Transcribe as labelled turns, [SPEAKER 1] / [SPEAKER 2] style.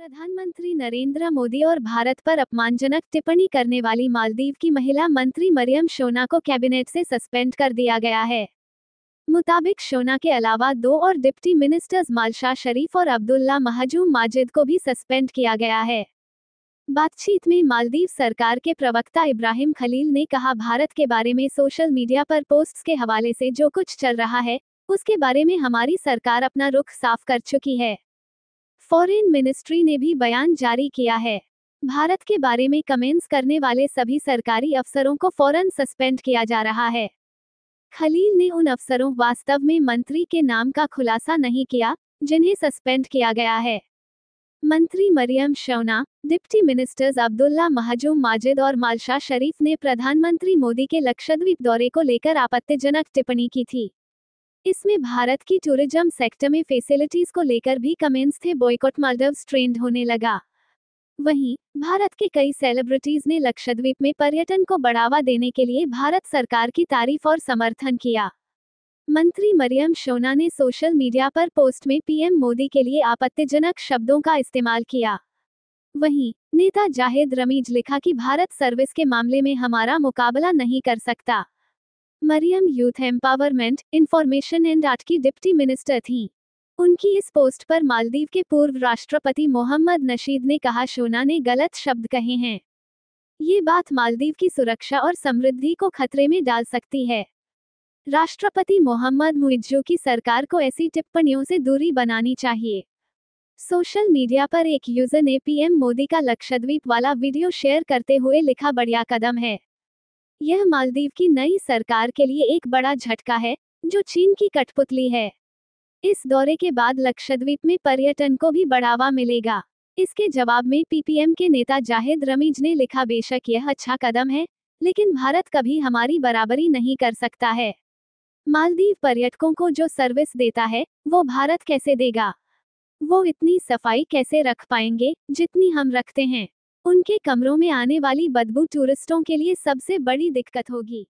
[SPEAKER 1] प्रधानमंत्री नरेंद्र मोदी और भारत पर अपमानजनक टिप्पणी करने वाली मालदीव की महिला मंत्री मरियम शोना को कैबिनेट से सस्पेंड कर दिया गया है मुताबिक शोना के अलावा दो और डिप्टी मिनिस्टर्स मालशाह शरीफ और अब्दुल्ला महजूम माजिद को भी सस्पेंड किया गया है बातचीत में मालदीव सरकार के प्रवक्ता इब्राहिम खलील ने कहा भारत के बारे में सोशल मीडिया पर पोस्ट्स के हवाले से जो कुछ चल रहा है उसके बारे में हमारी सरकार अपना रुख साफ कर चुकी है फॉरेन मिनिस्ट्री ने भी बयान जारी किया है भारत के बारे में कमेंट्स करने वाले सभी सरकारी अफसरों को फौरन सस्पेंड किया जा रहा है खलील ने उन अफसरों वास्तव में मंत्री के नाम का खुलासा नहीं किया जिन्हें सस्पेंड किया गया है मंत्री मरियम शौना डिप्टी मिनिस्टर्स अब्दुल्ला महजूम माजिद और मालशाह शरीफ ने प्रधानमंत्री मोदी के लक्षद्वीप दौरे को लेकर आपत्तिजनक टिप्पणी की थी इसमें भारत की टूरिज्म सेक्टर में फैसिलिटीज को लेकर भी कमेंट्स थे बॉयकॉट मालदव ट्रेंड होने लगा वहीं भारत के कई सेलिब्रिटीज ने लक्षद्वीप में पर्यटन को बढ़ावा देने के लिए भारत सरकार की तारीफ और समर्थन किया मंत्री मरियम शोना ने सोशल मीडिया पर पोस्ट में पीएम मोदी के लिए आपत्तिजनक शब्दों का इस्तेमाल किया वहीं नेता जाहिद रमीज लिखा कि भारत सर्विस के मामले में हमारा मुकाबला नहीं कर सकता Mariyam youth empowerment information and art की डिप्टी मिनिस्टर थी उनकी इस पोस्ट पर मालदीव के पूर्व राष्ट्रपति मोहम्मद नशीद ने कहा शोना ने गलत शब्द कहे हैं ये बात मालदीव की सुरक्षा और समृद्धि को खतरे में डाल सकती है राष्ट्रपति मोहम्मद मुइजू की सरकार को ऐसी टिप्पणियों से दूरी बनानी चाहिए सोशल मीडिया पर एक यूजर ने पीएम मोदी का लक्षद्वीप वाला वीडियो शेयर करते हुए लिखा बढ़िया कदम है यह मालदीव की नई सरकार के लिए एक बड़ा झटका है जो चीन की कठपुतली है इस दौरे के बाद लक्षद्वीप में पर्यटन को भी बढ़ावा मिलेगा इसके जवाब में पीपीएम के नेता जाहिद रमीज ने लिखा बेशक यह अच्छा कदम है लेकिन भारत कभी हमारी बराबरी नहीं कर सकता है मालदीव पर्यटकों को जो सर्विस देता है वो भारत कैसे देगा वो इतनी सफाई कैसे रख पाएंगे जितनी हम रखते हैं उनके कमरों में आने वाली बदबू टूरिस्टों के लिए सबसे बड़ी दिक्कत होगी